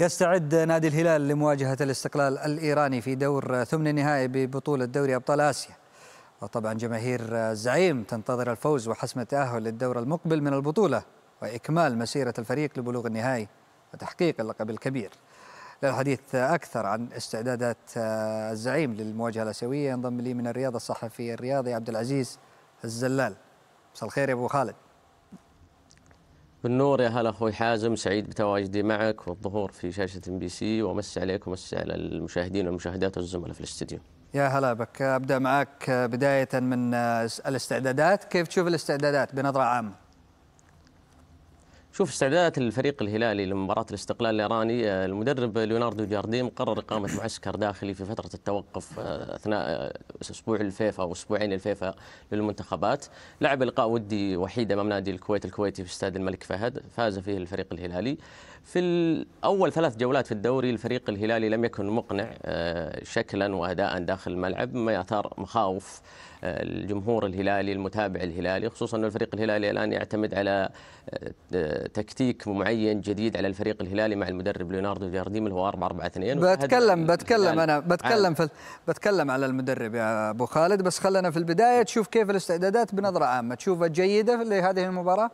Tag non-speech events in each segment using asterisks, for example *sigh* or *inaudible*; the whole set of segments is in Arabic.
يستعد نادي الهلال لمواجهة الاستقلال الإيراني في دور ثمن النهائي ببطولة دوري أبطال آسيا وطبعا جماهير الزعيم تنتظر الفوز وحسم التأهل للدور المقبل من البطولة وإكمال مسيرة الفريق لبلوغ النهائي وتحقيق اللقب الكبير للحديث أكثر عن استعدادات الزعيم للمواجهة الآسيوية ينضم لي من الرياضة الصحفي الرياضي عبد العزيز الزلال مساء الخير يا أبو خالد بالنور يا هلا اخوي حازم سعيد بتواجدي معك والظهور في شاشه ام بي سي ومس عليك ومس على المشاهدين والمشاهدات والزملاء في الاستديو. يا هلا بك ابدا معك بدايه من آه، الاستعدادات، كيف تشوف الاستعدادات بنظره عامه؟ شوف استعدادات الفريق الهلالي لمباراة الاستقلال الإيراني آه، المدرب ليوناردو جارديم قرر إقامة *coughs* معسكر داخلي في فترة التوقف آه، أثناء آه، أسبوع الفيفا أو أسبوعين الفيفا للمنتخبات لعب لقاء ودي وحيد أمام نادي الكويت الكويتي في استاد الملك فهد فاز فيه الفريق الهلالي في أول ثلاث جولات في الدوري الفريق الهلالي لم يكن مقنع شكلا وأداء داخل الملعب ما يثار مخاوف الجمهور الهلالي المتابع الهلالي خصوصا أن الفريق الهلالي الآن يعتمد على آه، تكتيك معين جديد على الفريق الهلالي مع المدرب ليوناردو جارديم اللي هو 4 4 2 بتكلم بتكلم أنا بتكلم آه. في بتكلم على المدرب يا أبو خالد بس خلنا في البداية تشوف كيف الاستعدادات بنظرة عامة تشوفها جيدة لهذه المباراة؟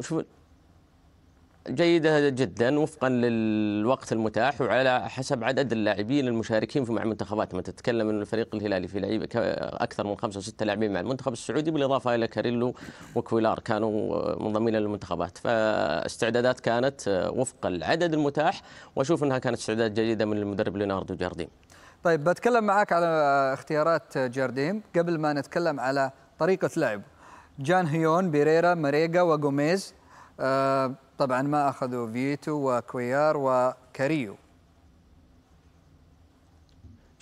جيدة جدا وفقا للوقت المتاح وعلى حسب عدد اللاعبين المشاركين في مع المنتخبات ما تتكلم ان الفريق الهلالي في لعيبه اكثر من خمسه وسته لاعبين مع المنتخب السعودي بالاضافه الى كاريلو وكويلار كانوا منضمين للمنتخبات، فاستعدادات كانت وفق العدد المتاح واشوف انها كانت استعدادات جيده من المدرب ليوناردو جارديم. طيب بتكلم معك على اختيارات جارديم قبل ما نتكلم على طريقه لعب جان هيون بيريرا مريجا وغوميز أه طبعا ما أخذوا فيتو وكويار وكاريو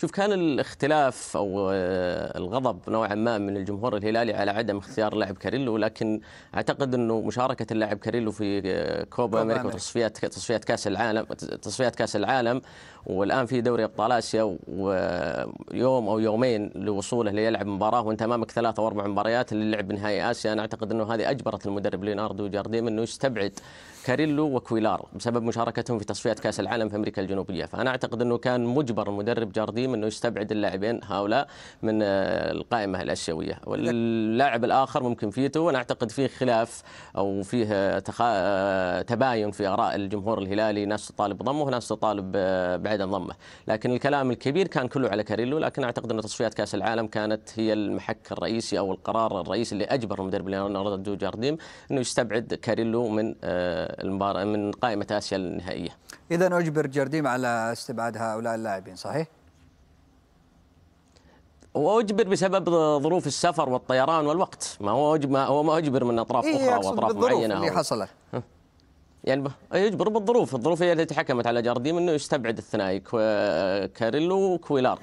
شوف كان الاختلاف او آه، الغضب نوعا ما من الجمهور الهلالي على عدم اختيار لاعب كاريلو لكن اعتقد انه مشاركه اللاعب كاريلو في آه، كوبا, امريكا وتصفيات تصفيات كاس العالم تصفيات كاس العالم والان في دوري ابطال اسيا ويوم او يومين لوصوله ليلعب مباراه وانت امامك ثلاث او اربع مباريات للعب بنهائي اسيا انا اعتقد انه هذه اجبرت المدرب ليناردو جارديم انه يستبعد كاريلو وكويلار بسبب مشاركتهم في تصفيات كاس العالم في امريكا الجنوبيه فانا اعتقد انه كان مجبر المدرب جارديم القادم انه يستبعد اللاعبين هؤلاء من آه، القائمه الاسيويه واللاعب الاخر ممكن فيتو وانا اعتقد فيه خلاف او فيه آه، تخا... آه، تباين في اراء الجمهور الهلالي ناس تطالب بضمه وناس تطالب بعدم ضمه لكن الكلام الكبير كان كله على كاريلو لكن اعتقد ان تصفيات كاس العالم كانت هي المحك الرئيسي او القرار الرئيسي اللي اجبر المدرب ليوناردو جارديم انه يستبعد كاريلو من المباراه من قائمه اسيا النهائيه. اذا اجبر جارديم على استبعاد هؤلاء اللاعبين صحيح؟ واجبر بسبب ظروف السفر والطيران والوقت ما هو ما هو ما اجبر من اطراف إيه اخرى واطراف معينه اللي حصلت يعني يجبر بالظروف الظروف هي التي حكمت على جارديم انه يستبعد الثنائي كاريلو وكويلار